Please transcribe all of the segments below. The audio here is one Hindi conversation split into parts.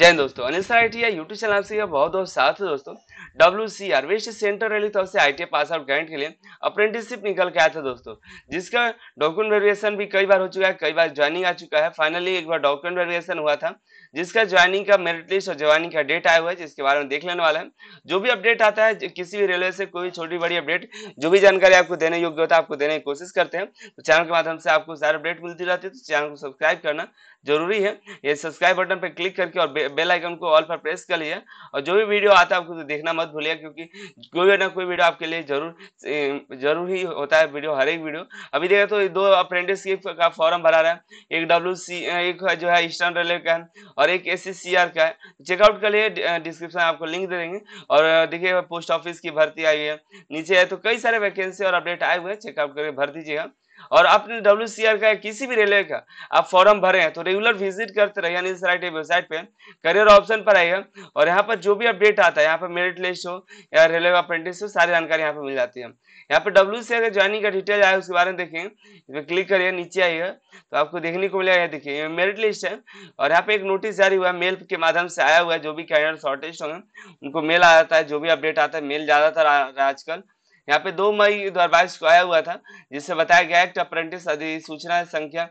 जय दोस्तों अनिल टी यूट्यूब चैनल से बहुत बहुत साथ है दोस्तों W C R West Central Railway तरफ से आई पास आउट कैंडिडेट के लिए अप्रेंटिसशिप निकल के आया था दोस्तों जिसका डॉक्यूमेंट वेरिएशन भी कई बार हो चुका है कई बार ज्वाइनिंग आ चुका है फाइनली एक बार डॉक्यूमेंट वेरिएशन हुआ था जिसका ज्वाइनिंग का मेरिट लिस्ट और ज्वाइनिंग का डेट आया हुआ है जिसके बारे में देख लेने वाला है जो भी अपडेट आता है किसी भी रेलवे से कोई छोटी बड़ी अपडेट जो भी जानकारी आपको देने योग्य होता है आपको देने की कोशिश करते हैं तो चैनल के माध्यम से आपको सारे अपडेट मिलती रहती है तो चैनल को सब्सक्राइब करना जरूरी है ये सब्सक्राइब बटन पर क्लिक करके और बेल आइकन को ऑल पर प्रेस कर लिए और जो भी वीडियो आता है आपको तो देखना देखना मत भूलिए क्योंकि कोई ना कोई वीडियो आपके लिए जरूर जरूर ही होता है वीडियो हर एक वीडियो अभी देखा तो दो अप्रेंटिसशिप का फॉर्म भरा रहा है एक डब्ल्यू एक जो है ईस्टर्न रेलवे का है और एक एस का है चेकआउट कर लिए डिस्क्रिप्शन आपको लिंक दे देंगे और देखिए पोस्ट ऑफिस की भर्ती आई है नीचे है तो कई सारे वैकेंसी और अपडेट आए हुए हैं चेकआउट करके भर दीजिएगा और आपने डब्ल्यू का किसी भी रेलवे का आप फॉर्म भरे हैं तो रेगुलर विजिट करते रहिए यानी इस राइट वेबसाइट पे करियर ऑप्शन पर आइए और यहाँ पर जो भी अपडेट आता है यहाँ पर मेरिट लिस्ट हो या रेलवे अप्रेंटिस हो सारी जानकारी यहाँ पर मिल जाती है यहाँ पर डब्ल्यू सी का ज्वाइनिंग का डिटेल आया उसके बारे में देखें इसमें क्लिक करिए नीचे आइए तो आपको देखने को मिलेगा देखिए मेरिट लिस्ट है और यहाँ पर एक नोटिस जारी हुआ है मेल के माध्यम से आया हुआ है जो भी कैरियर शॉर्टेज होंगे उनको मेल आ जाता है जो भी अपडेट आता है मेल ज़्यादातर आजकल यहाँ पे दो मई दो को आया हुआ था जिससे बताया गया एक्ट अप्रेंटिस अधिसूचना संख्या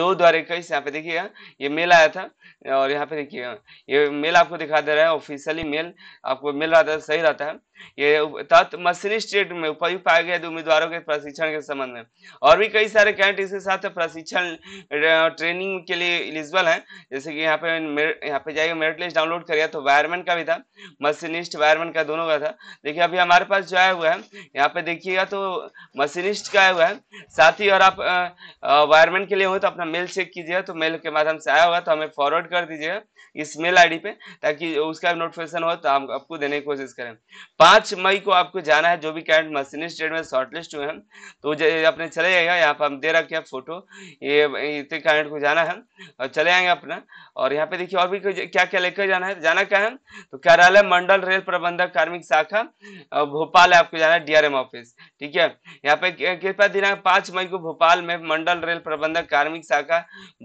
दो हजार इक्कीस यहाँ पे देखिएगा ये मेल आया था और यहाँ पे देखिएगा ये मेल आपको दिखा दे रहा है ऑफिशियली मेल आपको मिल रहा था सही रहता है ये मशीनी स्टेट में उपयुक्त पाया गया उम्मीदवारों के प्रशिक्षण के संबंध में और भी कई सारे कैंट इसके साथ प्रशिक्षण ट्रेनिंग के लिए एलिजिबल हैं जैसे कि यहाँ पे यहाँ पे जाइए मेरिट लिस्ट डाउनलोड करिए तो वायरमैन का भी था मशीनिस्ट वायरमैन का दोनों का था देखिए अभी हमारे पास जो आया हुआ है यहाँ पे देखिएगा तो मशीनिस्ट का आया हुआ है साथ ही और आप वायरमैन के लिए हो तो अपना मेल चेक कीजिएगा तो मेल के माध्यम से आया हुआ तो हमें फॉरवर्ड कर दीजिएगा इस मेल आईडी पे ताकि उसका नोटिफिकेशन हो तो हम आपको देने की कोशिश करें पाँच मई को आपको जाना है जो भी कैंड मशीनिस्ट ट्रेड में शॉर्टलिस्ट हुए हैं तो अपने चले जाएगा यहाँ पर हम दे रखे हैं फोटो ये इतने कैंड को जाना है और चले आएंगे अपना और यहाँ पे देखिए और भी क्या क्या लेकर जाना है जाना क्या है तो कार्यालय मंडल रेल प्रबंधक कार्मिक शाखा भोपाल आपको जाना है डी एम ऑफिस ठीक है यहाँ पे कृपया दिनांक पांच मई को भोपाल में मंडल रेल प्रबंधक कार्मिक शाखा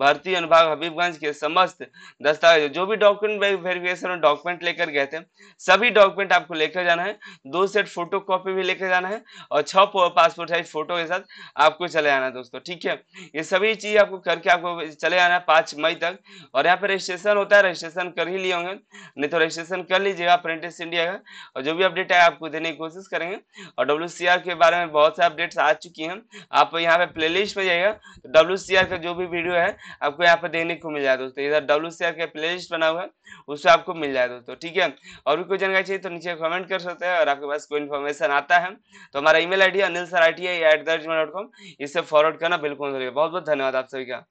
भर्ती अनुभाग हबीबगंज के समस्त दस्तावेज जो भी डॉक्यूमेंट वेरिफिकेशन और डॉक्यूमेंट लेकर गए थे सभी डॉक्यूमेंट आपको लेकर जाना है दो सेट फोटो कॉपी भी लेकर जाना है और छह पासपोर्ट साइज फोटो के साथ आपको चले आना दोस्तों ठीक है ये सभी चीज आपको करके आपको चले आना है पांच मई तक और यहाँ पे रजिस्ट्रेशन होता है रजिस्ट्रेशन कर ही लिए होंगे नहीं तो रजिस्ट्रेशन कर लीजिएगा प्रिंटेस्ट इंडिया का और जो भी अपडेट है आपको देने की कोशिश करेंगे और डब्ल्यू के बारे में बहुत से अपडेट्स आ चुकी हैं आप यहाँ पे प्लेलिस्ट में जाइएगा तो डब्ल्यू का जो भी वीडियो है आपको यहाँ पे देखने को मिल जाएगा दोस्तों इधर डब्ल्यू का प्ले लिस्ट बना हुआ है उससे आपको मिल जाएगा दोस्तों ठीक है और भी कोई जानकारी चाहिए तो नीचे कमेंट कर सकते हैं और आपके पास कोई इन्फॉर्मेशन आता है तो हमारा email I D Anil sir I T I at the rate dot com इससे फॉरवर्ड करना बिल्कुल बहुत बहुत धन्यवाद आप सभी का